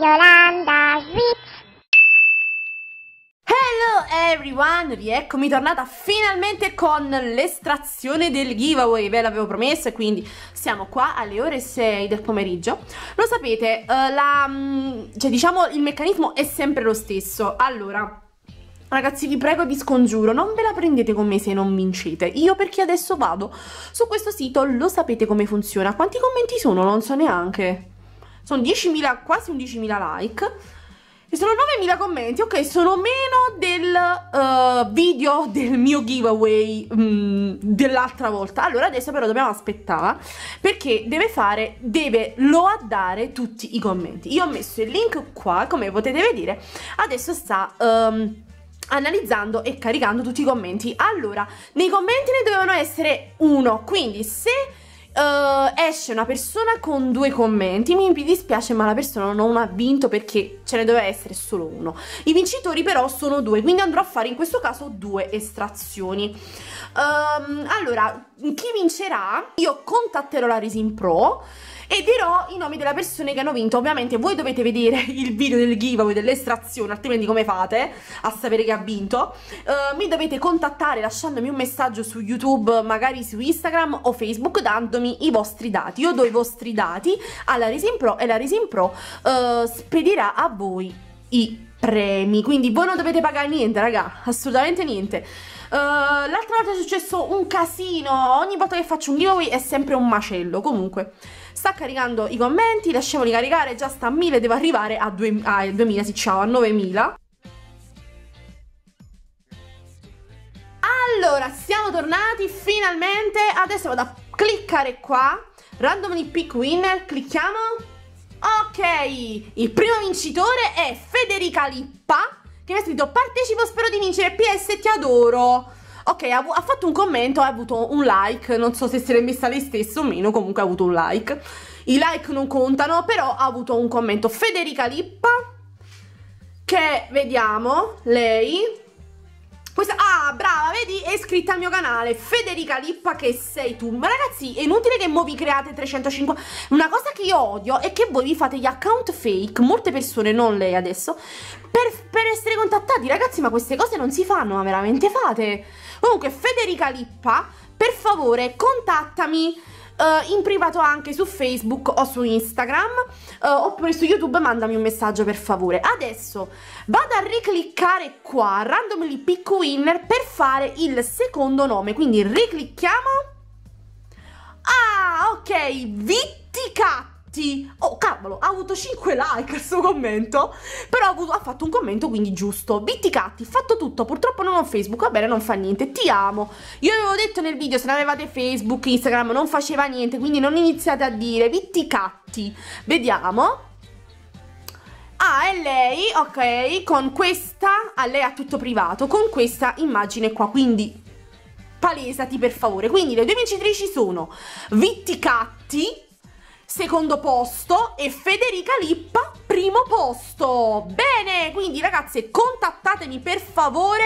Yolanda Switch. Hello everyone, rieccomi tornata finalmente con l'estrazione del giveaway, ve l'avevo promesso e quindi siamo qua alle ore 6 del pomeriggio. Lo sapete, eh, la, mm, cioè, diciamo il meccanismo è sempre lo stesso. Allora... Ragazzi vi prego vi scongiuro non ve la prendete con me se non vincete Io perché adesso vado su questo sito lo sapete come funziona Quanti commenti sono? Non so neanche sono 10.000, quasi 11.000 like. e sono 9.000 commenti, ok, sono meno del uh, video del mio giveaway mm, dell'altra volta. Allora adesso però dobbiamo aspettare perché deve fare, deve loaddare tutti i commenti. Io ho messo il link qua, come potete vedere, adesso sta... Um, analizzando e caricando tutti i commenti allora nei commenti ne dovevano essere uno quindi se Uh, esce una persona con due commenti. Mi dispiace, ma la persona non ha vinto perché ce ne doveva essere solo uno. I vincitori, però, sono due, quindi andrò a fare in questo caso due estrazioni. Um, allora, chi vincerà? Io contatterò la Resin Pro e dirò i nomi delle persone che hanno vinto ovviamente voi dovete vedere il video del giveaway dell'estrazione altrimenti come fate a sapere che ha vinto uh, mi dovete contattare lasciandomi un messaggio su youtube magari su instagram o facebook dandomi i vostri dati io do i vostri dati alla Resin Pro e la Resin Pro uh, spedirà a voi i premi quindi voi non dovete pagare niente raga assolutamente niente uh, l'altra volta è successo un casino ogni volta che faccio un giveaway è sempre un macello comunque sta caricando i commenti, lasciamoli caricare, già sta a 1000, devo arrivare a, due, a 2000, sì ciao, a 9000. Allora, siamo tornati finalmente, adesso vado a cliccare qua, randomly pick winner, clicchiamo... Ok, il primo vincitore è Federica Lippa che mi ha scritto partecipo spero di vincere PS ti adoro ok ha, ha, fatto un commento ha avuto un like non so se si è messa lei stesso o meno comunque ha avuto un like i like non contano però ha avuto un commento Federica Lippa che vediamo lei questa, ah brava vedi è iscritta al mio canale Federica Lippa che sei tu ma ragazzi è inutile che mo vi create 350 una cosa che io odio è che voi vi fate gli account fake molte persone non lei adesso per essere contattati, ragazzi, ma queste cose non si fanno, ma veramente fate. Comunque, Federica Lippa, per favore, contattami. Uh, in privato anche su Facebook o su Instagram uh, oppure su YouTube mandami un messaggio per favore. Adesso vado a ricliccare qua, randomly pick winner per fare il secondo nome, quindi riclicchiamo. Ah, ok, Vitticat fatti oh cavolo ha avuto 5 like al suo commento però ha, avuto, ha fatto un commento quindi giusto catti, fatto tutto purtroppo non ho Facebook va bene non fa niente ti amo io avevo detto nel video se non avevate Facebook Instagram non faceva niente quindi non iniziate a dire catti vediamo Ah, è lei, ok, con questa, a lei a tutto privato, con questa immagine qua, quindi palesati per favore. Quindi le due vincitrici sono Vitticatti secondo posto e Federica Lippa posto Bene, quindi ragazze contattatemi per favore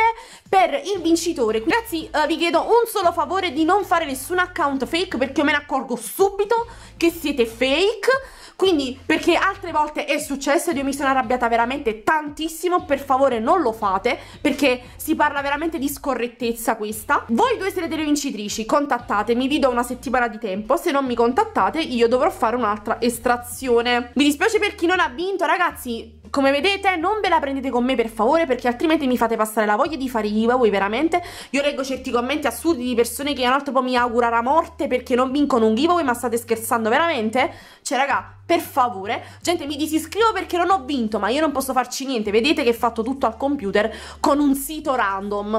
per il vincitore Ragazzi eh, vi chiedo un solo favore di non fare nessun account fake Perché me ne accorgo subito che siete fake quindi, perché altre volte è successo ed io mi sono arrabbiata veramente tantissimo, per favore non lo fate, perché si parla veramente di scorrettezza questa. Voi due siete delle vincitrici, contattatemi, vi do una settimana di tempo, se non mi contattate io dovrò fare un'altra estrazione. Mi dispiace per chi non ha vinto, ragazzi, Ragazzi, come vedete, non ve la prendete con me per favore perché altrimenti mi fate passare la voglia di fare i giveaway, veramente. Io leggo certi commenti assurdi di persone che un altro po' mi augura la morte perché non vincono un giveaway, ma state scherzando veramente? Cioè, raga, per favore. Gente, mi disiscrivo perché non ho vinto, ma io non posso farci niente. Vedete che ho fatto tutto al computer con un sito random.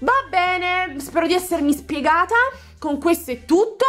Va bene, spero di essermi spiegata. Con questo è tutto.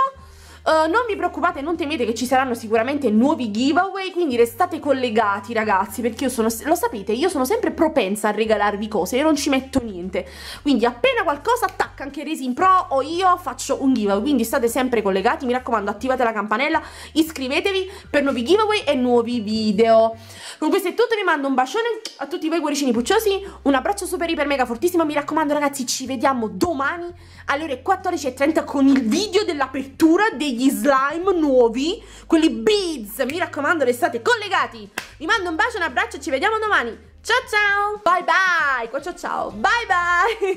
Eh, non vi preoccupate, non temete che ci saranno sicuramente nuovi giveaway, quindi restate collegati ragazzi, perché io sono, lo sapete, io sono sempre propensa a regalarvi cose, io non ci metto niente, quindi appena qualcosa attacca anche Resin Pro o io faccio un giveaway, quindi state sempre collegati, mi raccomando attivate la campanella, iscrivetevi per nuovi giveaway e nuovi video. Con questo è tutto, vi mando un bacione a tutti voi cuoricini pucciosi, un abbraccio super iper mega fortissimo, mi raccomando ragazzi ci vediamo domani alle ore 14.30 con il video dell'apertura degli degli slime nuovi, quelli beads, mi raccomando restate collegati, vi mando un bacio, un abbraccio, ci vediamo domani, ciao ciao, bye bye, ciao ciao, bye bye!